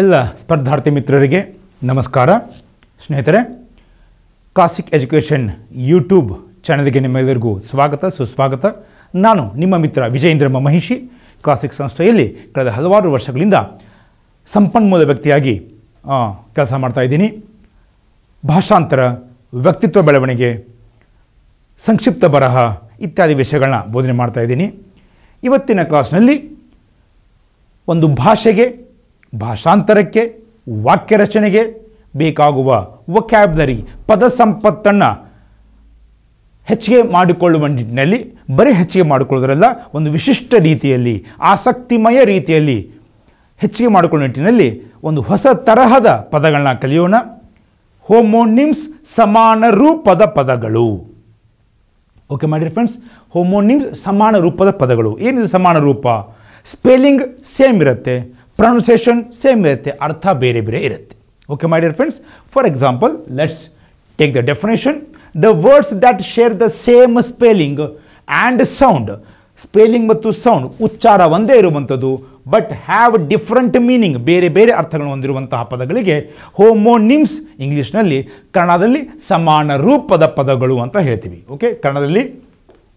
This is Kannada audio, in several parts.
ಎಲ್ಲ ಸ್ಪರ್ಧಾರ್ಥಿ ಮಿತ್ರರಿಗೆ ನಮಸ್ಕಾರ ಸ್ನೇಹಿತರೆ ಕಾಸಿಕ್ ಎಜುಕೇಷನ್ ಯೂಟ್ಯೂಬ್ ಚಾನಲ್ಗೆ ನಿಮ್ಮೆಲ್ಲರಿಗೂ ಸ್ವಾಗತ ಸುಸ್ವಾಗತ ನಾನು ನಿಮ್ಮ ಮಿತ್ರ ವಿಜಯೇಂದ್ರ ಮಹಿಷಿ ಕ್ಲಾಸಿಕ್ ಸಂಸ್ಥೆಯಲ್ಲಿ ಕಳೆದ ಹಲವಾರು ವರ್ಷಗಳಿಂದ ಸಂಪನ್ಮೂಲ ವ್ಯಕ್ತಿಯಾಗಿ ಕೆಲಸ ಮಾಡ್ತಾಯಿದ್ದೀನಿ ಭಾಷಾಂತರ ವ್ಯಕ್ತಿತ್ವ ಬೆಳವಣಿಗೆ ಸಂಕ್ಷಿಪ್ತ ಬರಹ ಇತ್ಯಾದಿ ವಿಷಯಗಳನ್ನ ಬೋಧನೆ ಮಾಡ್ತಾಯಿದ್ದೀನಿ ಇವತ್ತಿನ ಕ್ಲಾಸ್ನಲ್ಲಿ ಒಂದು ಭಾಷೆಗೆ ಭಾಷಾಂತರಕ್ಕೆ ವಾಕ್ಯ ರಚನೆಗೆ ಬೇಕಾಗುವ ವೊಕ್ಯಾಬ್ಲರಿ ಪದ ಸಂಪತ್ತನ್ನು ಹೆಚ್ಚಿಗೆ ಮಾಡಿಕೊಳ್ಳುವ ನಿಟ್ಟಿನಲ್ಲಿ ಬರೀ ಹೆಚ್ಚಿಗೆ ಮಾಡಿಕೊಳ್ಳೋದ್ರಲ್ಲ ಒಂದು ವಿಶಿಷ್ಟ ರೀತಿಯಲ್ಲಿ ಆಸಕ್ತಿಮಯ ರೀತಿಯಲ್ಲಿ ಹೆಚ್ಚಿಗೆ ಮಾಡಿಕೊಳ್ಳುವ ನಿಟ್ಟಿನಲ್ಲಿ ಒಂದು ಹೊಸ ತರಹದ ಪದಗಳನ್ನ ಕಲಿಯೋಣ ಹೋಮೋನಿಮ್ಸ್ ಸಮಾನ ರೂಪದ ಪದಗಳು ಓಕೆ ಮಾಡಿರಿ ಫ್ರೆಂಡ್ಸ್ ಹೋಮೋನಿಮ್ಸ್ ಸಮಾನ ರೂಪದ ಪದಗಳು ಏನಿದು ಸಮಾನ ರೂಪ ಸ್ಪೆಲ್ಲಿಂಗ್ ಸೇಮ್ ಇರುತ್ತೆ ಪ್ರೊನೌನ್ಸಿಯೇಷನ್ ಸೇಮ್ ಇರುತ್ತೆ ಅರ್ಥ ಬೇರೆ ಬೇರೆ ಇರುತ್ತೆ okay my dear friends for example let's take the definition the words that share the same spelling and sound spelling ಮತ್ತು ಸೌಂಡ್ ಉಚ್ಚಾರ ಒಂದೇ ಇರುವಂಥದ್ದು ಬಟ್ ಹ್ಯಾವ್ ಡಿಫ್ರೆಂಟ್ ಮೀನಿಂಗ್ ಬೇರೆ ಬೇರೆ ಅರ್ಥಗಳನ್ನು ಹೊಂದಿರುವಂತಹ ಪದಗಳಿಗೆ ಹೋಮೋನಿಮ್ಸ್ ಇಂಗ್ಲೀಷ್ನಲ್ಲಿ ಕನ್ನಡದಲ್ಲಿ ಸಮಾನ ರೂಪದ ಪದಗಳು ಅಂತ ಹೇಳ್ತೀವಿ ಓಕೆ ಕನ್ನಡದಲ್ಲಿ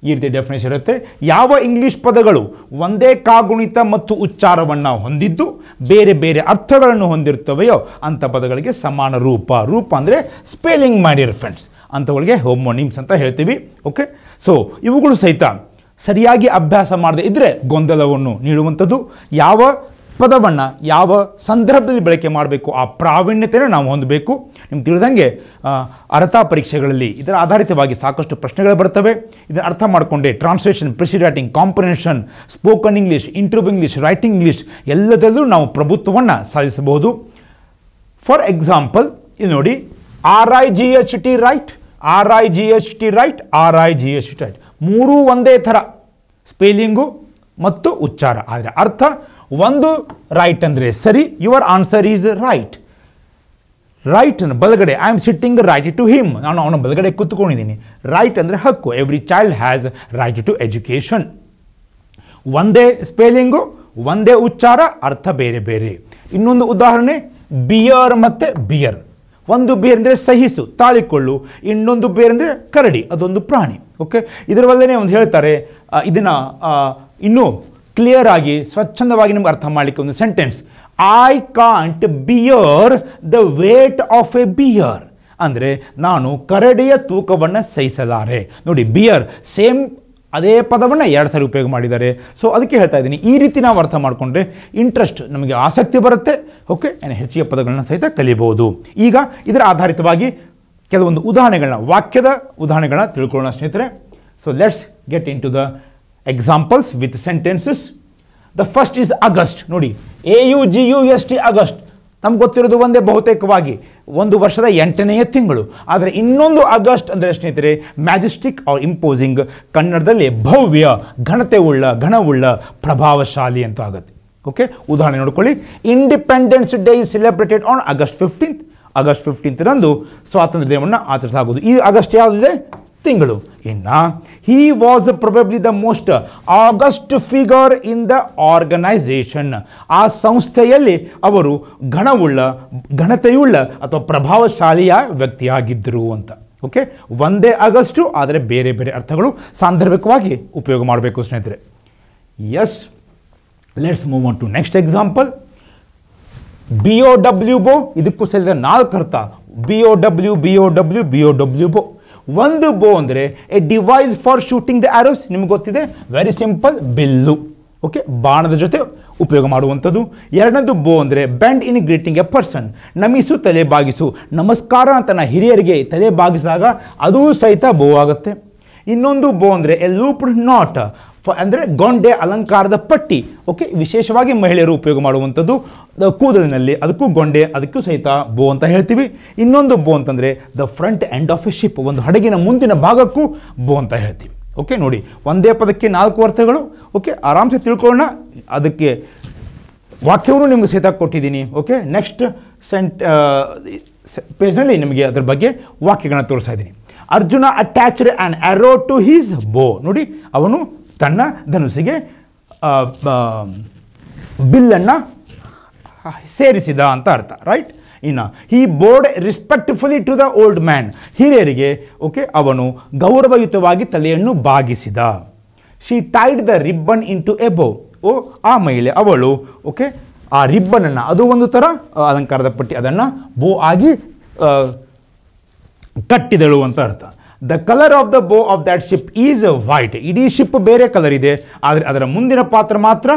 ಈ ರೀತಿ ಡೆಫಿನೇಷನ್ ಇರುತ್ತೆ ಯಾವ ಇಂಗ್ಲೀಷ್ ಪದಗಳು ಒಂದೇ ಕಾಗುಣಿತ ಮತ್ತು ಉಚ್ಚಾರವನ್ನು ಹೊಂದಿದ್ದು ಬೇರೆ ಬೇರೆ ಅರ್ಥಗಳನ್ನು ಹೊಂದಿರ್ತವೆಯೋ ಅಂಥ ಪದಗಳಿಗೆ ಸಮಾನ ರೂಪ ರೂಪ ಅಂದರೆ ಸ್ಪೆಲ್ಲಿಂಗ್ ಮಾಡಿರ್ ಫ್ರೆಂಡ್ಸ್ ಅಂಥವಳಿಗೆ ಹೋಮೋನಿಮ್ಸ್ ಅಂತ ಹೇಳ್ತೀವಿ ಓಕೆ ಸೊ ಇವುಗಳು ಸಹಿತ ಸರಿಯಾಗಿ ಅಭ್ಯಾಸ ಮಾಡದೇ ಇದ್ದರೆ ಗೊಂದಲವನ್ನು ನೀಡುವಂಥದ್ದು ಯಾವ ಪದವನ್ನು ಯಾವ ಸಂದರ್ಭದಲ್ಲಿ ಬಳಕೆ ಮಾಡಬೇಕು ಆ ಪ್ರಾವೀಣ್ಯತೆಯನ್ನು ನಾವು ಹೊಂದಬೇಕು ನಿಮ್ಗೆ ತಿಳಿದಂಗೆ ಅರ್ಥ ಪರೀಕ್ಷೆಗಳಲ್ಲಿ ಇದರ ಆಧಾರಿತವಾಗಿ ಸಾಕಷ್ಟು ಪ್ರಶ್ನೆಗಳು ಬರ್ತವೆ ಇದನ್ನು ಅರ್ಥ ಮಾಡಿಕೊಂಡೆ translation precis writing spoken English interview English writing English ಎಲ್ಲದರಲ್ಲೂ ನಾವು ಪ್ರಭುತ್ವವನ್ನು ಸಾಧಿಸಬಹುದು ಫಾರ್ ಎಕ್ಸಾಂಪಲ್ ಇದು ನೋಡಿ R I G H T right R I G H T right R I G H T right ಮೂರೂ ಒಂದೇ ಥರ ಸ್ಪೇಲಿಂಗು ಮತ್ತು ಉಚ್ಚಾರ ಆದರೆ ಅರ್ಥ ಒಂದು ರೈಟ್ ಅಂದರೆ ಸರಿ your answer is right right ಬಲಗಡೆ I am sitting right to him ನಾನು ಅವನ ಬಲಗಡೆ ಕೂತ್ಕೊಂಡಿದ್ದೀನಿ ರೈಟ್ ಅಂದರೆ ಹಕ್ಕು every child has right to education ಒಂದೇ ಸ್ಪೆಲ್ಲಿಂಗು ಒಂದೇ ಉಚ್ಚಾರ ಅರ್ಥ ಬೇರೆ ಬೇರೆ ಇನ್ನೊಂದು ಉದಾಹರಣೆ ಬಿಯರ್ ಮತ್ತು ಬಿಯರ್ ಒಂದು ಬೇರ್ ಅಂದರೆ ಸಹಿಸು ತಾಳಿಕೊಳ್ಳು ಇನ್ನೊಂದು ಬೇರ್ ಅಂದರೆ ಕರಡಿ ಅದೊಂದು ಪ್ರಾಣಿ ಓಕೆ ಇದರ ಒಂದು ಹೇಳ್ತಾರೆ ಇದನ್ನು ಇನ್ನೂ ಕ್ಲಿಯರ್ ಆಗಿ ಸ್ವಚ್ಛಂದವಾಗಿ ನಿಮ್ಗೆ ಅರ್ಥ ಮಾಡಲಿಕ್ಕೆ ಒಂದು sentence I can't bear the weight of a bear ಅಂದರೆ ನಾನು ಕರಡಿಯ ತೂಕವನ್ನು ಸಹಿಸಲಾರೆ ನೋಡಿ ಬಿಯರ್ ಸೇಮ್ ಅದೇ ಪದವನ್ನು ಎರಡು ಸಾರಿ ಉಪಯೋಗ ಮಾಡಿದ್ದಾರೆ ಸೊ ಅದಕ್ಕೆ ಹೇಳ್ತಾ ಇದ್ದೀನಿ ಈ ರೀತಿ ನಾವು ಅರ್ಥ ಮಾಡಿಕೊಂಡ್ರೆ ಇಂಟ್ರೆಸ್ಟ್ ನಮಗೆ ಆಸಕ್ತಿ ಬರುತ್ತೆ ಓಕೆ ಹೆಚ್ಚಿಗೆ ಪದಗಳನ್ನ ಸಹಿತ ಕಲಿಬೋದು ಈಗ ಇದರ ಆಧಾರಿತವಾಗಿ ಕೆಲವೊಂದು ಉದಾಹರಣೆಗಳನ್ನ ವಾಕ್ಯದ ಉದಾಹರಣೆಗಳನ್ನ ತಿಳ್ಕೊಳ್ಳೋಣ ಸ್ನೇಹಿತರೆ so let's get into the examples with sentences the first is August ನೋಡಿ A U G U S T August ನಮ್ಗೆ ಗೊತ್ತಿರೋದು ಒಂದೇ ಬಹುತೇಕವಾಗಿ ಒಂದು ವರ್ಷದ ಎಂಟನೆಯ ತಿಂಗಳು ಆದರೆ ಇನ್ನೊಂದು ಆಗಸ್ಟ್ ಅಂದರೆ ಸ್ನೇಹಿತರೆ ಮ್ಯಾಜೆಸ್ಟಿಕ್ ಆರ್ ಇಂಪೋಸಿಂಗ್ ಕನ್ನಡದಲ್ಲಿ ಭವ್ಯ ಘನತೆ ಉಳ್ಳ ಘನವುಳ್ಳ ಪ್ರಭಾವಶಾಲಿ ಅಂತ ಆಗುತ್ತೆ ಓಕೆ ಉದಾಹರಣೆ ನೋಡ್ಕೊಳ್ಳಿ independence day is celebrated on August fifteenth August ಫಿಫ್ಟೀನ್ತ್ನಂದು ಸ್ವಾತಂತ್ರ್ಯ ದಿನವನ್ನು ಆಚರಿಸಲಾಗುವುದು ಈ ಆಗಸ್ಟ್ ಯಾವುದಿದೆ ತಿಂಗಳು ಇನ್ನ he was probably the most august figure in the organization ಆ ಸಂಸ್ಥೆಯಲ್ಲಿ ಅವರು ಗಣವುಳ್ಳ ಘನತೆಯುಳ್ಳ ಅಥವಾ ಪ್ರಭಾವಶಾಲಿಯ ವ್ಯಕ್ತಿಯಾಗಿದ್ದರು ಅಂತ ಓಕೆ ಒಂದೇ ಆಗಸ್ಟು ಆದರೆ ಬೇರೆ ಬೇರೆ ಅರ್ಥಗಳು ಸಾಂದರ್ಭಿಕವಾಗಿ ಉಪಯೋಗ ಮಾಡಬೇಕು ಸ್ನೇಹಿತರೆ yes let's move on to next example B O W bow ಇದಕ್ಕೂ ಸೇರಿದ ನಾಲ್ಕು ಅರ್ಥ B O W B O W B O W bow ಒಂದು ಬೋ ಅಂದರೆ a device for shooting the arrows ನಿಮ್ಗೆ ಗೊತ್ತಿದೆ ವೆರಿ ಸಿಂಪಲ್ ಬಿಲ್ಲು ಓಕೆ ಬಾಣದ ಜೊತೆ ಉಪಯೋಗ ಮಾಡುವಂಥದ್ದು ಎರಡನೇದು ಬೋ ಅಂದರೆ bend in greeting a person ನಮಿಸು ತಲೆ ಬಾಗಿಸು ನಮಸ್ಕಾರ ತನ್ನ ಹಿರಿಯರಿಗೆ ತಲೆ ಬಾಗಿಸಿದಾಗ ಅದೂ ಸಹಿತ ಬೋ ಆಗುತ್ತೆ ಇನ್ನೊಂದು ಬೋ ಅಂದರೆ ಎ ಲೂಪ್ಡ್ ನಾಟ್ ಅಂದರೆ ಗೊಂಡೆ ಅಲಂಕಾರದ ಪಟ್ಟಿ ಓಕೆ ವಿಶೇಷವಾಗಿ ಮಹಿಳೆಯರು ಉಪಯೋಗ ಮಾಡುವಂಥದ್ದು ಕೂದಲಿನಲ್ಲಿ ಅದಕ್ಕೂ ಗೊಂಡೆ ಅದಕ್ಕೂ ಸಹಿತ ಬೋ ಅಂತ ಹೇಳ್ತೀವಿ ಇನ್ನೊಂದು ಬೋ ಅಂತಂದರೆ the front end of a ship ಒಂದು ಹಡಗಿನ ಮುಂದಿನ ಭಾಗಕ್ಕೂ ಬೋ ಅಂತ ಹೇಳ್ತೀವಿ ಓಕೆ ನೋಡಿ ಒಂದೇ ಪದಕ್ಕೆ ನಾಲ್ಕು ಅರ್ಥಗಳು ಓಕೆ ಆರಾಮ್ಸೆ ತಿಳ್ಕೊಳ್ಳೋಣ ಅದಕ್ಕೆ ವಾಕ್ಯವನ್ನು ನಿಮಗೆ ಸಹಿತ ಕೊಟ್ಟಿದ್ದೀನಿ ಓಕೆ ನೆಕ್ಸ್ಟ್ ಸೆಂಟ್ ಪೇಜ್ನಲ್ಲಿ ನಿಮಗೆ ಅದರ ಬಗ್ಗೆ ವಾಕ್ಯಗಳನ್ನ ತೋರಿಸ್ತಾ ಇದ್ದೀನಿ Arjuna attached and arrow to his bow ನೋಡಿ ಅವನು ತನ್ನ ಧನುಸಿಗೆ ಬಿಲ್ಲನ್ನು ಸೇರಿಸಿದ ಅಂತ ಅರ್ಥ ರೈಟ್ ಇನ್ನು he bowed respectfully to the old man ಹಿರಿಯರಿಗೆ ಓಕೆ ಅವನು ಗೌರವಯುತವಾಗಿ ತಲೆಯನ್ನು ಬಾಗಿಸಿದ she tied the ribbon into a bow ಓ ಆ ಮಹಿಳೆ ಅವಳು ಓಕೆ ಆ ರಿಬ್ಬನನ್ನು ಅದು ಒಂದು ಥರ ಅಲಂಕಾರದ ಪಟ್ಟಿ ಅದನ್ನು ಬೋ ಆಗಿ ಕಟ್ಟಿದಳು ಅಂತ ಅರ್ಥ the colour of the bow of that ship is white ಇಡೀ ಶಿಪ್ ಬೇರೆ ಕಲರ್ ಇದೆ ಆದರೆ ಅದರ ಮುಂದಿನ ಪಾತ್ರ ಮಾತ್ರ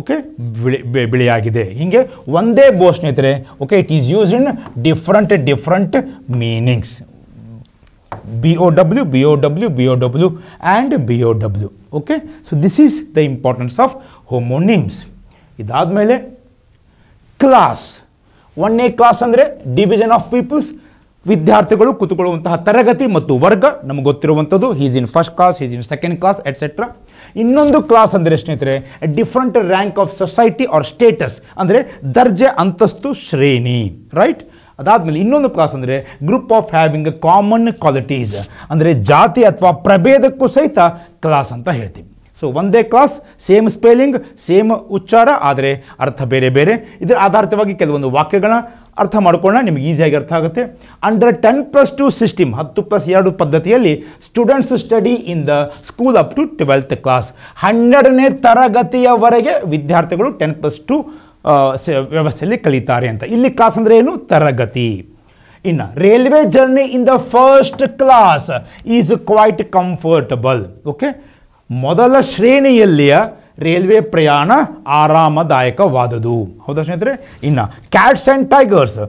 ಓಕೆ ಬಿಳಿ ಬಿಳಿಯಾಗಿದೆ ಹೀಗೆ ಒಂದೇ ಬೋ ಸ್ನೇಹಿತರೆ okay it is use in different different meanings B O W B O W B O W and B O W okay so this is the importance of homonyms ಇದಾದ ಮೇಲೆ ಕ್ಲಾಸ್ ಒಂದನೇ ಕ್ಲಾಸ್ ಅಂದರೆ ಡಿವಿಷನ್ ಆಫ್ ಪೀಪಲ್ಸ್ ವಿದ್ಯಾರ್ಥಿಗಳು ಕುತುಕೊಳ್ಳುವಂತಹ ತರಗತಿ ಮತ್ತು ವರ್ಗ ನಮ್ಗೆ ಗೊತ್ತಿರುವಂಥದ್ದು he's in first class he's in second class etcetera ಇನ್ನೊಂದು ಕ್ಲಾಸ್ ಅಂದರೆ ಸ್ನೇಹಿತರೆ different rank of society or status ಅಂದರೆ ದರ್ಜೆ ಅಂತಸ್ತು ಶ್ರೇಣಿ ರೈಟ್ ಅದಾದಮೇಲೆ ಇನ್ನೊಂದು ಕ್ಲಾಸ್ ಅಂದರೆ group of having common qualities ಅಂದರೆ ಜಾತಿ ಅಥವಾ ಪ್ರಭೇದಕ್ಕೂ ಸಹಿತ ಕ್ಲಾಸ್ ಅಂತ ಹೇಳ್ತೀವಿ ಸೊ ಒಂದೇ ಕ್ಲಾಸ್ ಸೇಮ್ ಸ್ಪೆಲ್ಲಿಂಗ್ ಸೇಮ್ ಉಚ್ಚಾರ ಆದರೆ ಅರ್ಥ ಬೇರೆ ಬೇರೆ ಇದರ ಆಧಾರಿತವಾಗಿ ಕೆಲವೊಂದು ವಾಕ್ಯಗಳನ್ನ ಅರ್ಥ ಮಾಡ್ಕೊಳ್ಳೋಣ ನಿಮಗೆ ಈಸಿಯಾಗಿ ಅರ್ಥ ಆಗುತ್ತೆ under ten plus two system ಹತ್ತು ಪ್ಲಸ್ ಎರಡು ಪದ್ಧತಿಯಲ್ಲಿ students study in the school up to twelfth class ಹನ್ನೆರಡನೇ ತರಗತಿಯವರೆಗೆ ವಿದ್ಯಾರ್ಥಿಗಳು ಟೆನ್ ಪ್ಲಸ್ ಟು ವ್ಯವಸ್ಥೆಯಲ್ಲಿ ಕಲಿತಾರೆ ಅಂತ ಇಲ್ಲಿ ಕ್ಲಾಸ್ ಅಂದರೆ ಏನು ತರಗತಿ ಇನ್ನು railway journey in the first class is quite comfortable okay ಮೊದಲ ಶ್ರೇಣಿಯಲ್ಲಿಯ ರೈಲ್ವೆ ಪ್ರಯಾಣ ಆರಾಮದಾಯಕವಾದುದು ಹೌದಾ ಸ್ನೇಹಿತರೆ ಇನ್ನು cats and tigers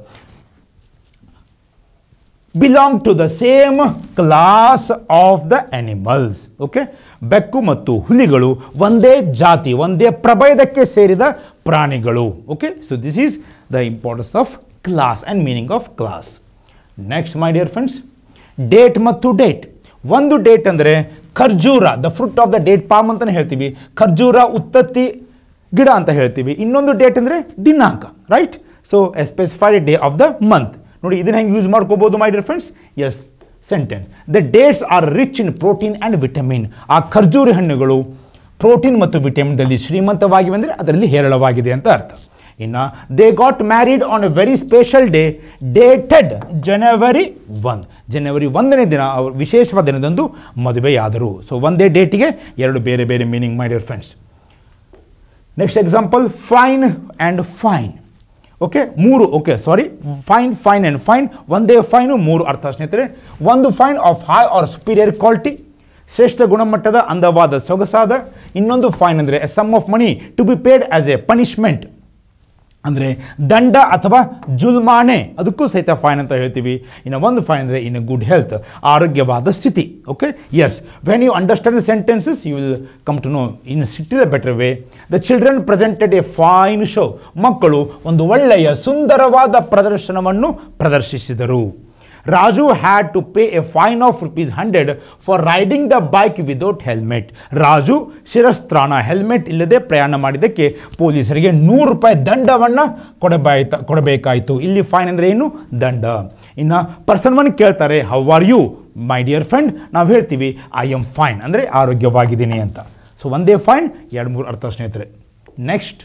belong to the same class of the animals okay ಬೆಕ್ಕು ಮತ್ತು ಹುಲಿಗಳು ಒಂದೇ ಜಾತಿ ಒಂದೇ ಪ್ರಭೇದಕ್ಕೆ ಸೇರಿದ ಪ್ರಾಣಿಗಳು okay so this is the importance of class and meaning of class next my dear friends date ಮತ್ತು ಡೇಟ್ ಒಂದು ಡೇಟ್ ಅಂದರೆ ಖರ್ಜೂರ the fruit of the date palm ಅಂತಲೇ ಹೇಳ್ತೀವಿ ಖರ್ಜೂರ ಉತ್ತತ್ತಿ ಗಿಡ ಅಂತ ಹೇಳ್ತೀವಿ ಇನ್ನೊಂದು ಡೇಟ್ ಅಂದರೆ ದಿನಾಂಕ right so a specified day of the month ನೋಡಿ ಇದನ್ನ ಹೆಂಗೆ ಯೂಸ್ ಮಾಡ್ಕೋಬೋದು my dear friends yes sentence the dates are rich in protein and vitamin ಆ ಖರ್ಜೂರಿ ಹಣ್ಣುಗಳು ಪ್ರೋಟೀನ್ ಮತ್ತು ವಿಟಮಿನ್ದಲ್ಲಿ ಶ್ರೀಮಂತವಾಗಿವೆ ಅಂದರೆ ಅದರಲ್ಲಿ ಹೇರಳವಾಗಿದೆ ಅಂತ ಅರ್ಥ ಇನ್ನು they got married on a very special day dated ಜನವರಿ ಒಂದು ಜನವರಿ ಒಂದನೇ ದಿನ ಅವರು ವಿಶೇಷವಾದ ದಿನದಂದು ಮದುವೆಯಾದರು ಸೊ ಒಂದೇ ಡೇಟಿಗೆ ಎರಡು ಬೇರೆ ಬೇರೆ meaning my dear friends next example fine and fine okay ಮೂರು okay sorry fine fine and fine ಒಂದೇ ಫೈನು ಮೂರು ಅರ್ಥ ಸ್ನೇಹಿತರೆ ಒಂದು fine of high or superior quality ಶ್ರೇಷ್ಠ ಗುಣಮಟ್ಟದ ಅಂದವಾದ ಸೊಗಸಾದ ಇನ್ನೊಂದು ಫೈನ್ ಅಂದರೆ a sum of money to be paid as a punishment ಅಂದರೆ ದಂಡ ಅಥವಾ ಜುಲ್ಮಾನೆ ಅದಕ್ಕೂ ಸಹಿತ ಫೈನ್ ಅಂತ ಹೇಳ್ತೀವಿ ಇನ್ನು ಒಂದು ಫೈನ್ ಅಂದರೆ ಇನ್ ಗುಡ್ ಹೆಲ್ತ್ ಆರೋಗ್ಯವಾದ ಸ್ಥಿತಿ okay yes when you understand the sentences you will come to know in city the better way the children presented a fine show ಮಕ್ಕಳು ಒಂದು ಒಳ್ಳೆಯ ಸುಂದರವಾದ ಪ್ರದರ್ಶನವನ್ನು ಪ್ರದರ್ಶಿಸಿದರು Raju had to pay a fine of rupees hundred for riding the bike without helmet Raju ಶಿರಸ್ತ್ರಾಣ ಹೆಲ್ಮೆಟ್ ಇಲ್ಲದೆ ಪ್ರಯಾಣ ಮಾಡಿದ್ದಕ್ಕೆ ಪೊಲೀಸರಿಗೆ ನೂರು ರೂಪಾಯಿ ದಂಡವನ್ನು ಕೊಡಬಾಯ್ತ ಕೊಡಬೇಕಾಯಿತು ಇಲ್ಲಿ ಫೈನ್ ಅಂದರೆ ಏನು ದಂಡ ಇನ್ನು ಪರ್ಸನ್ ಒನ್ ಕೇಳ್ತಾರೆ how are you my dear friend ನಾವು ಹೇಳ್ತೀವಿ ಐ ಎಮ್ ಫೈನ್ ಅಂದರೆ ಆರೋಗ್ಯವಾಗಿದ್ದೀನಿ ಅಂತ ಸೊ ಒಂದೇ ಫೈನ್ ಎರಡು ಮೂರು ಅರ್ಥ ಸ್ನೇಹಿತರೆ next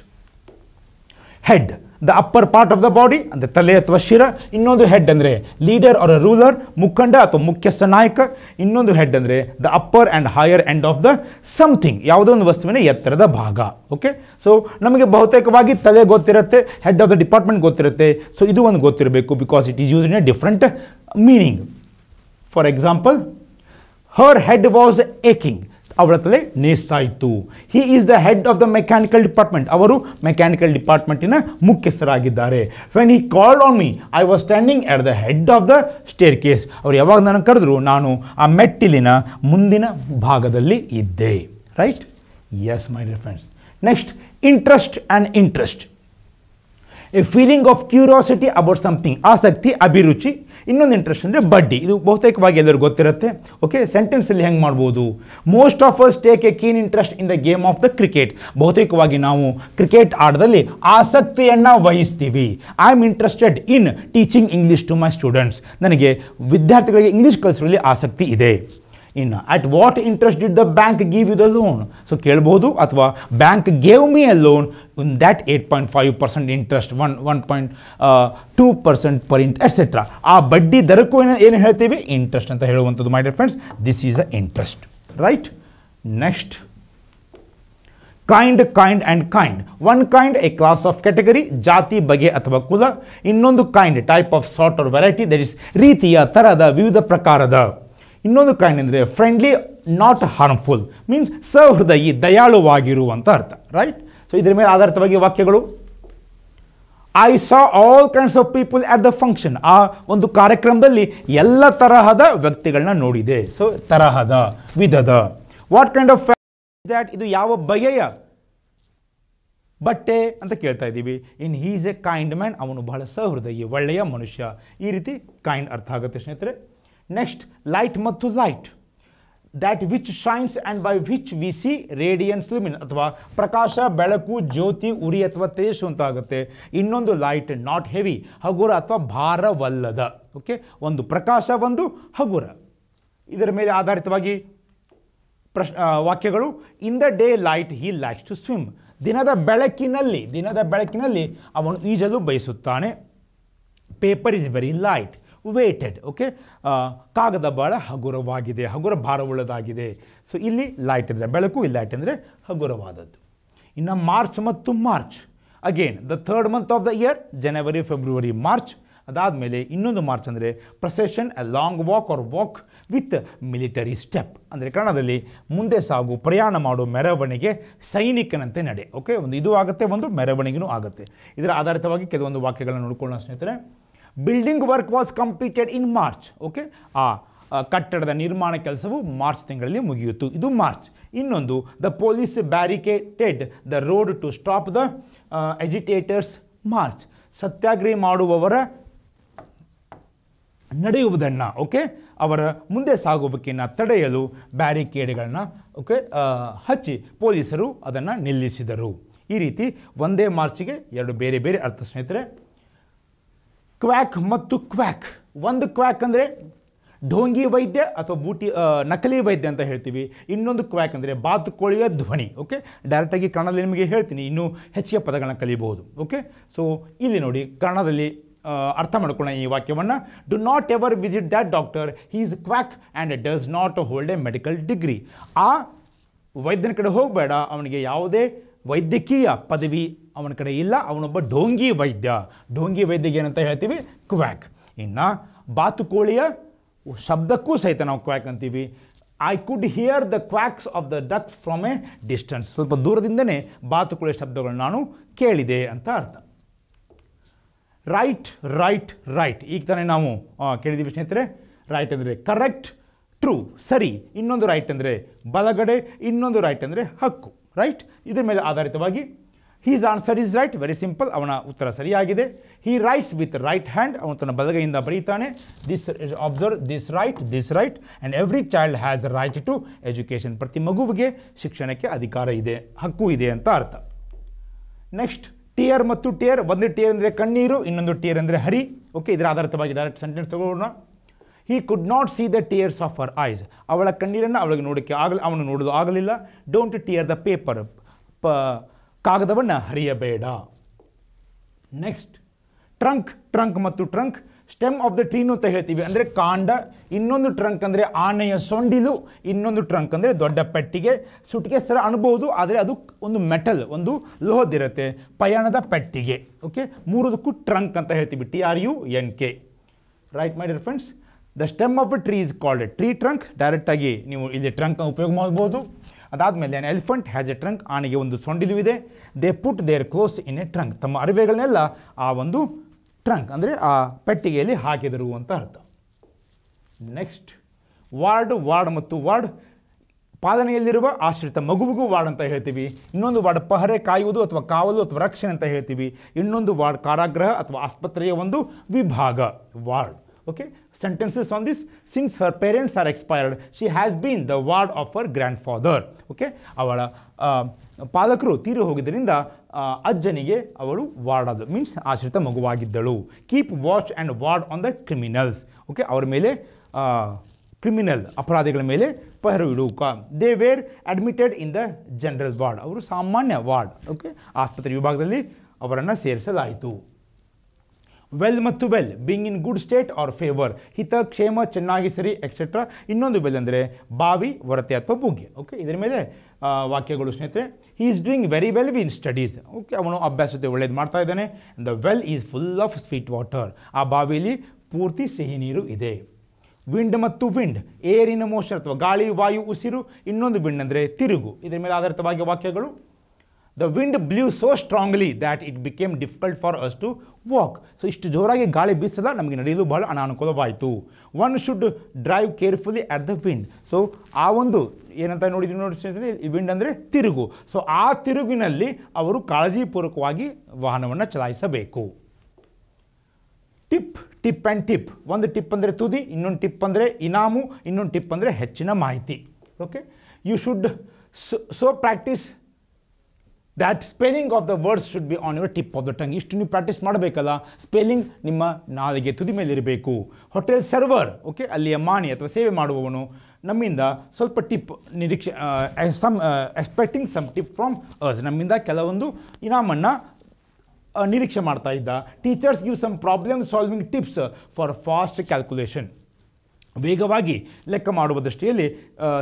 head the upper part of the body ಅಂದರೆ ತಲೆ ಅಥವಾ ಶಿರ ಇನ್ನೊಂದು ಹೆಡ್ ಅಂದರೆ ಲೀಡರ್ ಆರ್ ಅ ರೂಲರ್ ಮುಖಂಡ ಅಥವಾ ಮುಖ್ಯಸ್ಥ ನಾಯಕ ಇನ್ನೊಂದು ಹೆಡ್ ಅಂದರೆ the upper and higher end of the something ಯಾವುದೋ ಒಂದು ವಸ್ತುವಿನ ಎತ್ತರದ ಭಾಗ ಓಕೆ ಸೊ ನಮಗೆ ಬಹುತೇಕವಾಗಿ ತಲೆ ಗೊತ್ತಿರುತ್ತೆ ಹೆಡ್ ಆಫ್ ದ ಡಿಪಾರ್ಟ್ಮೆಂಟ್ ಗೊತ್ತಿರುತ್ತೆ ಸೊ ಇದು ಒಂದು ಗೊತ್ತಿರಬೇಕು because it is use in a different meaning for example her head was aching ಅವರ ತಲೆ ನೇಸ್ತಾ ಇತ್ತು he is the head of the mechanical department ಅವರು ಮೆಕ್ಯಾನಿಕಲ್ ಡಿಪಾರ್ಟ್ಮೆಂಟಿನ ಮುಖ್ಯಸ್ಥರಾಗಿದ್ದಾರೆ when he call on me I was standing at the head of the staircase ಅವರು ಯಾವಾಗ ನಾನು ಕರೆದ್ರು ನಾನು ಆ ಮೆಟ್ಟಿಲಿನ ಮುಂದಿನ ಭಾಗದಲ್ಲಿ ಇದ್ದೆ right yes my dear friends next interest and interest a feeling of curiosity about something ಆಸಕ್ತಿ ಅಭಿರುಚಿ ಇನ್ನೊಂದು ಇಂಟ್ರೆಸ್ಟ್ ಅಂದರೆ ಬಡ್ಡಿ ಇದು ಬಹುತೇಕವಾಗಿ ಎಲ್ಲರಿಗೂ ಗೊತ್ತಿರುತ್ತೆ ಓಕೆ ಸೆಂಟೆನ್ಸಲ್ಲಿ ಹೆಂಗೆ ಮಾಡ್ಬೋದು most of us take a keen interest in the game of the cricket ಬಹುತೇಕವಾಗಿ ನಾವು ಕ್ರಿಕೆಟ್ ಆಟದಲ್ಲಿ ಆಸಕ್ತಿಯನ್ನು ವಹಿಸ್ತೀವಿ I am interested in teaching English to my students ನನಗೆ ವಿದ್ಯಾರ್ಥಿಗಳಿಗೆ ಇಂಗ್ಲೀಷ್ ಕಲಿಸೋದ್ರಲ್ಲಿ ಆಸಕ್ತಿ ಇದೆ ಇನ್ನು at what interest did the bank give you the loan so ಕೇಳ್ಬೋದು ಅಥವಾ bank gave me a loan in that eight point five percent interest one one point two percent per int etcetera ಆ ಬಡ್ಡಿ ದರಕ್ಕೂ ಏನು ಏನು ಹೇಳ್ತೀವಿ ಇಂಟ್ರೆಸ್ಟ್ ಅಂತ ಹೇಳುವಂಥದ್ದು my dear friends this is a interest right next kind kind and kind one kind a class of category ಜಾತಿ ಬಗೆ ಅಥವಾ ಕುಲ ಇನ್ನೊಂದು kind type of sort or variety that is ರೀತಿಯ ಥರದ ವಿವಿಧ ಪ್ರಕಾರದ ಇನ್ನೊಂದು ಕಾಯಿನ್ ಅಂದರೆ ಫ್ರೆಂಡ್ಲಿ ನಾಟ್ ಹಾರ್ಮ್ಫುಲ್ ಮೀನ್ಸ್ ಸಹೃದಯಿ ದಯಾಳುವಾಗಿರುವಂಥ ಅರ್ಥ ರೈಟ್ ಸೊ ಇದರ ಮೇಲೆ ಆಧಾರಿತವಾಗಿ ವಾಕ್ಯಗಳು I saw all kinds of people at the function ಆ ಒಂದು ಕಾರ್ಯಕ್ರಮದಲ್ಲಿ ಎಲ್ಲ ತರಹದ ವ್ಯಕ್ತಿಗಳನ್ನ ನೋಡಿದೆ ಸೊ ತರಹದ ವಿಧದ ವಾಟ್ ಕೈಂಡ್ ಆಫ್ ದ್ಯಾಟ್ ಇದು ಯಾವ ಬಗೆಯ ಬಟ್ಟೆ ಅಂತ ಕೇಳ್ತಾ ಇದ್ದೀವಿ in he's a kind man ಅವನು ಬಹಳ ಸಹೃದಯಿ ಒಳ್ಳೆಯ ಮನುಷ್ಯ ಈ ರೀತಿ ಕೈಂಡ್ ಅರ್ಥ ಆಗುತ್ತೆ ಸ್ನೇಹಿತರೆ ನೆಕ್ಸ್ಟ್ ಲೈಟ್ ಮತ್ತು light that which shines and by which we see radiance lumen ಅಥವಾ ಪ್ರಕಾಶ ಬೆಳಕು ಜ್ಯೋತಿ ಉರಿ ಅಥವಾ ತೇಜ್ ಅಂತಾಗುತ್ತೆ ಇನ್ನೊಂದು ಲೈಟ್ ನಾಟ್ ಹೆವಿ ಹಗುರ ಅಥವಾ ಭಾರವಲ್ಲದ ಓಕೆ ಒಂದು ಪ್ರಕಾಶ ಒಂದು ಹಗುರ ಇದರ ಮೇಲೆ ಆಧಾರಿತವಾಗಿ ಪ್ರಶ್ ವಾಕ್ಯಗಳು in the daylight he likes to swim ದಿನದ ಬೆಳಕಿನಲ್ಲಿ ದಿನದ ಬೆಳಕಿನಲ್ಲಿ ಅವನು ಈಜಲು ಬಯಸುತ್ತಾನೆ paper is very light weighted okay ಕಾಗದ ಭಾಳ ಹಗುರವಾಗಿದೆ ಹಗುರ ಭಾರವುಳ್ಳದಾಗಿದೆ ಸೊ ಇಲ್ಲಿ ಲೈಟ್ ಅಂದರೆ ಬೆಳಕು ಇಲ್ಲಿ ಲೈಟ್ ಅಂದರೆ ಹಗುರವಾದದ್ದು ಇನ್ನು ಮಾರ್ಚ್ ಮತ್ತು March again the third month of the year January February March ಅದಾದಮೇಲೆ ಇನ್ನೊಂದು ಮಾರ್ಚ್ ಅಂದರೆ procession a long walk or walk with military step ಅಂದರೆ ಕನ್ನಡದಲ್ಲಿ ಮುಂದೆ ಸಾಗು ಪ್ರಯಾಣ ಮಾಡೋ ಮೆರವಣಿಗೆ ಸೈನಿಕನಂತೆ ನಡೆ ಓಕೆ ಒಂದು ಇದು ಆಗುತ್ತೆ ಒಂದು ಮೆರವಣಿಗೆನೂ ಆಗುತ್ತೆ ಇದರ ಆಧಾರಿತವಾಗಿ ಕೆಲವೊಂದು ವಾಕ್ಯಗಳನ್ನು ನೋಡ್ಕೊಳ್ಳೋಣ ಸ್ನೇಹಿತರೆ building work was completed in March okay ಆ ಕಟ್ಟಡದ ನಿರ್ಮಾಣ ಕೆಲಸವು ಮಾರ್ಚ್ ತಿಂಗಳಲ್ಲಿ ಮುಗಿಯಿತು ಇದು ಮಾರ್ಚ್ ಇನ್ನೊಂದು the police barricaded the road to stop the agitators march ಸತ್ಯಾಗ್ರಹ ಮಾಡುವವರ ನಡೆಯುವುದನ್ನು ಓಕೆ ಅವರ ಮುಂದೆ ಸಾಗುವಿಕೆಯನ್ನು ತಡೆಯಲು ಬ್ಯಾರಿಕೇಡ್ಗಳನ್ನ ಓಕೆ ಹಚ್ಚಿ ಪೊಲೀಸರು ಅದನ್ನು ನಿಲ್ಲಿಸಿದರು ಈ ರೀತಿ ಒಂದೇ ಮಾರ್ಚಿಗೆ ಎರಡು ಬೇರೆ ಬೇರೆ ಅರ್ಥ ಸ್ನೇಹಿತರೆ ಕ್ವಾಕ್ ಮತ್ತು ಕ್ವಾಕ್ ಒಂದು ಕ್ವ್ಯಾಕ್ ಅಂದರೆ ಢೋಂಗಿ ವೈದ್ಯ ಅಥವಾ ಬೂಟಿ ನಕಲಿ ವೈದ್ಯ ಅಂತ ಹೇಳ್ತೀವಿ ಇನ್ನೊಂದು ಕ್ವ್ಯಾಕ್ ಅಂದರೆ ಬಾತುಕೋಳಿಯ ಧ್ವನಿ ಓಕೆ ಡೈರೆಕ್ಟಾಗಿ ಕನ್ನಡದಲ್ಲಿ ನಿಮಗೆ ಹೇಳ್ತೀನಿ ಇನ್ನೂ ಹೆಚ್ಚಿಗೆ ಪದಗಳನ್ನ ಕಲಿಬಹುದು ಓಕೆ ಸೊ ಇಲ್ಲಿ ನೋಡಿ ಕನ್ನಡದಲ್ಲಿ ಅರ್ಥ ಮಾಡ್ಕೊಳ್ಳೋಣ ಈ ವಾಕ್ಯವನ್ನು do not ever visit that doctor he is quack and does not hold a medical degree ಆ ವೈದ್ಯನ ಕಡೆ ಹೋಗಬೇಡ ಅವನಿಗೆ ಯಾವುದೇ ವೈದ್ಯಕೀಯ ಪದವಿ ಅವನ ಕಡೆ ಇಲ್ಲ ಅವನೊಬ್ಬ ಢೋಂಗಿ ವೈದ್ಯ ಢೋಂಗಿ ವೈದ್ಯಗೆ ಏನಂತ ಹೇಳ್ತೀವಿ ಕ್ವ್ಯಾಕ್ ಇನ್ನು ಬಾತುಕೋಳಿಯ ಶಬ್ದಕ್ಕೂ ಸಹಿತ ನಾವು ಕ್ವ್ಯಾಕ್ ಅಂತೀವಿ I could hear the quacks of the ducks from a distance ಸ್ವಲ್ಪ ದೂರದಿಂದನೇ ಬಾತುಕೋಳಿಯ ಶಬ್ದಗಳನ್ನು ನಾನು ಕೇಳಿದೆ ಅಂತ ಅರ್ಥ ರೈಟ್ ರೈಟ್ ರೈಟ್ ಈಗ ತಾನೇ ನಾವು ಕೇಳಿದ್ದೀವಿ ಸ್ನೇಹಿತರೆ ರೈಟ್ ಅಂದರೆ ಕರೆಕ್ಟ್ ಟ್ರೂ ಸರಿ ಇನ್ನೊಂದು ರೈಟ್ ಅಂದರೆ ಬಲಗಡೆ ಇನ್ನೊಂದು ರೈಟ್ ಅಂದರೆ ಹಕ್ಕು ರೈಟ್ ಇದರ ಮೇಲೆ ಆಧಾರಿತವಾಗಿ he's answer is right very simple ಅವನ ಉತ್ತರ ಸರಿಯಾಗಿದೆ he writes with right hand ಅವನು ತನ್ನ ಬಲಗೈಯಿಂದ ಬರೀತಾನೆ this observe this right this right and every child has right to education ಪ್ರತಿ ಮಗುವಿಗೆ ಶಿಕ್ಷಣಕ್ಕೆ ಅಧಿಕಾರ ಇದೆ ಹಕ್ಕು ಇದೆ ಅಂತ ಅರ್ಥ ನೆಕ್ಸ್ಟ್ ಟಿಯರ್ ಮತ್ತು ಟಿಯರ್ ಒಂದು ಟಿಯರ್ ಅಂದರೆ ಕಣ್ಣೀರು ಇನ್ನೊಂದು ಟಿಯರ್ ಅಂದರೆ ಹರಿ ಓಕೆ ಇದರ ಆಧಾರಿತವಾಗಿ ಡೈರೆಕ್ಟ್ ಸೆಂಟೆನ್ಸ್ ತಗೋಣ he could not see the tears of our eyes ಅವಳ ಕಣ್ಣೀರನ್ನು ಅವಳಿಗೆ ನೋಡೋಕ್ಕೆ ಆಗಲಿ ಅವನು ನೋಡೋದು ಆಗಲಿಲ್ಲ ಡೋಂಟ್ ಟಿಯರ್ ದ ಪೇಪರ್ ಪ ಕಾಗದವನ್ನು ಹರಿಯಬೇಡ ನೆಕ್ಸ್ಟ್ ಟ್ರಂಕ್ ಟ್ರಂಕ್ ಮತ್ತು ಟ್ರಂಕ್ ಸ್ಟೆಮ್ ಆಫ್ ದ ಟ್ರೀನು ಅಂತ ಹೇಳ್ತೀವಿ ಅಂದರೆ ಕಾಂಡ ಇನ್ನೊಂದು ಟ್ರಂಕ್ ಅಂದರೆ ಆನೆಯ ಸೊಂಡಿಲು ಇನ್ನೊಂದು ಟ್ರಂಕ್ ಅಂದರೆ ದೊಡ್ಡ ಪೆಟ್ಟಿಗೆ ಸುಟಿಗೆ ಸರ ಅನ್ಬೋದು ಆದರೆ ಅದು ಒಂದು ಮೆಟಲ್ ಒಂದು ಲೋಹದಿರುತ್ತೆ ಪಯಾಣದ ಪೆಟ್ಟಿಗೆ ಓಕೆ ಮೂರದಕ್ಕೂ ಟ್ರಂಕ್ ಅಂತ ಹೇಳ್ತೀವಿ T R U N K right my dear friends the stem of a tree is called tree trunk ಡೈರೆಕ್ಟಾಗಿ ನೀವು ಇಲ್ಲಿ ಟ್ರಂಕ್ ಉಪಯೋಗ ಮಾಡ್ಬೋದು ಅದಾದಮೇಲೆ ಏನು ಎಲಿಫೆಂಟ್ ಹ್ಯಾಸ್ ಎ ಟ್ರಂಕ್ ಆನೆಗೆ ಒಂದು ಸೊಂಡಿಲು ಇದೆ they put their clothes in a trunk ತಮ್ಮ ಅರಿವೆಗಳನ್ನೆಲ್ಲ ಆ ಒಂದು ಟ್ರಂಕ್ ಅಂದರೆ ಆ ಪೆಟ್ಟಿಗೆಯಲ್ಲಿ ಹಾಕಿದರು ಅಂತ ಅರ್ಥ ನೆಕ್ಸ್ಟ್ ವಾರ್ಡ್ ವಾರ್ಡ್ ಮತ್ತು ವಾರ್ಡ್ ಪಾಲನೆಯಲ್ಲಿರುವ ಆಶ್ರಿತ ಮಗುವಿಗೂ ವಾರ್ಡ್ ಅಂತ ಹೇಳ್ತೀವಿ ಇನ್ನೊಂದು ವಾರ್ಡ್ ಪಹರೆ ಕಾಯುವುದು ಅಥವಾ ಕಾವಲು ಅಥವಾ ರಕ್ಷಣೆ ಅಂತ ಹೇಳ್ತೀವಿ ಇನ್ನೊಂದು ವಾರ್ಡ್ ಕಾರಾಗೃಹ ಅಥವಾ ಆಸ್ಪತ್ರೆಯ ಒಂದು ವಿಭಾಗ ward okay sentences on this since her parents are expired she has been the ward of her grandfather okay ಅವಳ ಪಾಲಕರು ತೀರಿ ಹೋಗಿದ್ದರಿಂದ ಅಜ್ಜನಿಗೆ ಅವಳು ವಾರ್ಡ್ ಆದ ಮೀನ್ಸ್ ಆಶ್ರಿತ ಮಗುವಾಗಿದ್ದಳು keep watch and ward on the criminals okay ಅವರ ಮೇಲೆ ಕ್ರಿಮಿನಲ್ ಅಪರಾಧಿಗಳ ಮೇಲೆ ಪೆಹರು ಕಾ they were admitted in the general ward ಅವರು ಸಾಮಾನ್ಯ ವಾರ್ಡ್ ಓಕೆ ಆಸ್ಪತ್ರೆ ವಿಭಾಗದಲ್ಲಿ ಅವರನ್ನು ಸೇರಿಸಲಾಯಿತು ವೆಲ್ ಮತ್ತು well being in good state or favour ಹಿತ ಕ್ಷೇಮ ಚೆನ್ನಾಗಿ ಸರಿ ಎಕ್ಸೆಟ್ರಾ ಇನ್ನೊಂದು ವೆಲ್ ಅಂದರೆ ಬಾವಿ ವರತೆ ಅಥವಾ ಬುಗ್ಗೆ ಓಕೆ ಇದರ ಮೇಲೆ ವಾಕ್ಯಗಳು ಸ್ನೇಹಿತರೆ he is doing very well in studies okay ಅವನು ಅಭ್ಯಾಸತೆ ಒಳ್ಳೇದು ಮಾಡ್ತಾ ಇದ್ದಾನೆ the well is full of sweet water ಆ ಬಾವಿಯಲ್ಲಿ ಪೂರ್ತಿ ಸಿಹಿ ನೀರು ಇದೆ ವಿಂಡ್ ಮತ್ತು ವಿಂಡ್ ಏರಿನ ಮೋಷನ್ ಅಥವಾ ಗಾಳಿ ವಾಯು ಉಸಿರು ಇನ್ನೊಂದು ವಿಂಡ್ ಅಂದರೆ ತಿರುಗು ಇದರ ಮೇಲೆ ಆಧಾರಿತವಾಗಿ ವಾಕ್ಯಗಳು the wind blew so strongly that it became difficult for us to walk so ಇಷ್ಟು ಜೋರಾಗಿ ಗಾಳಿ ಬೀಸಲ್ಲ ನಮಗೆ ನಡೆಯಲು ಬಹಳ ಅನಾನುಕೂಲವಾಯಿತು one should drive carefully at the wind so ಆ ಒಂದು ಏನಂತ ನೋಡಿದ್ವಿ ನೋಡಿ ವಿಂಡ್ ಅಂದರೆ ತಿರುಗು ಸೊ ಆ ತಿರುಗಿನಲ್ಲಿ ಅವರು ಕಾಳಜಿಪೂರ್ವಕವಾಗಿ ವಾಹನವನ್ನು ಚಲಾಯಿಸಬೇಕು ಟಿಪ್ ಟಿಪ್ ಆ್ಯಂಡ್ ಟಿಪ್ ಒಂದು ಟಿಪ್ ಅಂದರೆ ತುದಿ ಇನ್ನೊಂದು ಟಿಪ್ ಅಂದರೆ ಇನಾಮು ಇನ್ನೊಂದು ಟಿಪ್ ಅಂದರೆ ಹೆಚ್ಚಿನ ಮಾಹಿತಿ okay you should so so practice that spelling of the words should be on your tip of the tongue ಇಷ್ಟು ನೀವು ಪ್ರಾಕ್ಟೀಸ್ ಮಾಡಬೇಕಲ್ಲ ಸ್ಪೆಲ್ಲಿಂಗ್ ನಿಮ್ಮ ನಾಲಿಗೆ ತುದಿ ಮೇಲೆ ಇರಬೇಕು ಹೋಟೆಲ್ ಸರ್ವರ್ ಓಕೆ ಅಲ್ಲಿಯ ಮಾಣಿ ಅಥವಾ ಸೇವೆ ಮಾಡುವವನು ನಮ್ಮಿಂದ ಸ್ವಲ್ಪ ಟಿಪ್ ನಿರೀಕ್ಷೆ some expecting some tip from us ನಮ್ಮಿಂದ ಕೆಲವೊಂದು ಇನಾಮನ್ನು ನಿರೀಕ್ಷೆ ಮಾಡ್ತಾ ಇದ್ದ teachers give some problem solving tips for fast calculation ವೇಗವಾಗಿ ಲೆಕ್ಕ ಮಾಡುವ ದೃಷ್ಟಿಯಲ್ಲಿ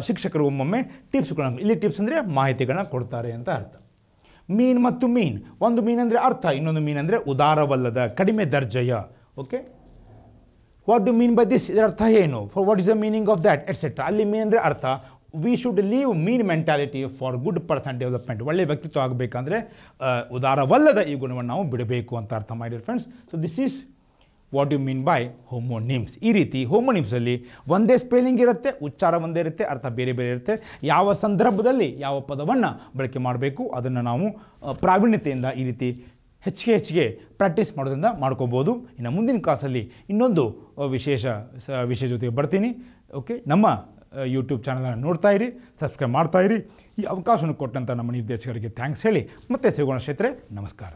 ಶಿಕ್ಷಕರು ಒಮ್ಮೊಮ್ಮೆ ಟಿಪ್ಸ್ಗಳನ್ನು ಇಲ್ಲಿ ಟಿಪ್ಸ್ ಅಂದರೆ ಮಾಹಿತಿಗಳನ್ನ ಕೊಡ್ತಾರೆ ಅಂತ ಅರ್ಥ ಮೀನ್ ಮತ್ತು ಮೀನ್ ಒಂದು ಮೀನ್ ಅಂದರೆ ಅರ್ಥ ಇನ್ನೊಂದು ಮೀನ್ ಅಂದರೆ ಉದಾರವಲ್ಲದ ಕಡಿಮೆ ದರ್ಜೆಯ okay what do mean by this ಇದರ ಅರ್ಥ ಏನು for what is the meaning of that etcetera ಅಲ್ಲಿ ಮೀನ್ ಅಂದರೆ ಅರ್ಥ we should leave mean mentality for good person development ಒಳ್ಳೆಯ ವ್ಯಕ್ತಿತ್ವ ಆಗಬೇಕಂದ್ರೆ ಉದಾರವಲ್ಲದ ಈ ಗುಣವನ್ನು ನಾವು ಬಿಡಬೇಕು ಅಂತ ಅರ್ಥ ಮಾಡಿರ್ friends so this is what you mean by ನಿಮ್ಸ್ ಈ ರೀತಿ ಹೋಮೋ ನಿಮ್ಸಲ್ಲಿ ಒಂದೇ ಸ್ಪೇಲಿಂಗ್ ಇರುತ್ತೆ ಉಚ್ಚಾರ ಒಂದೇ ಇರುತ್ತೆ ಅರ್ಥ ಬೇರೆ ಬೇರೆ ಇರುತ್ತೆ ಯಾವ ಸಂದರ್ಭದಲ್ಲಿ ಯಾವ ಪದವನ್ನು ಬಳಕೆ ಮಾಡಬೇಕು ಅದನ್ನು ನಾವು ಪ್ರಾವೀಣ್ಯತೆಯಿಂದ ಈ ರೀತಿ ಹೆಚ್ಚಿಗೆ ಹೆಚ್ಚಿಗೆ ಪ್ರಾಕ್ಟೀಸ್ ಮಾಡೋದ್ರಿಂದ ಮಾಡ್ಕೋಬೋದು ಇನ್ನು ಮುಂದಿನ ಕ್ಲಾಸಲ್ಲಿ ಇನ್ನೊಂದು ವಿಶೇಷ ಸ ವಿಷಯ ಜೊತೆಗೆ ಬರ್ತೀನಿ ಓಕೆ ನಮ್ಮ ಯೂಟ್ಯೂಬ್ ಚಾನಲನ್ನು ನೋಡ್ತಾ ಇರಿ ಸಬ್ಸ್ಕ್ರೈಬ್ ಮಾಡ್ತಾ ಇರಿ ಈ ಅವಕಾಶವನ್ನು ಕೊಟ್ಟಂಥ ನಮ್ಮ ನಿರ್ದೇಶಕರಿಗೆ ಥ್ಯಾಂಕ್ಸ್ ಹೇಳಿ ಮತ್ತೆ ಸಿಗೋಣ ಕ್ಷೇತ್ರ ನಮಸ್ಕಾರ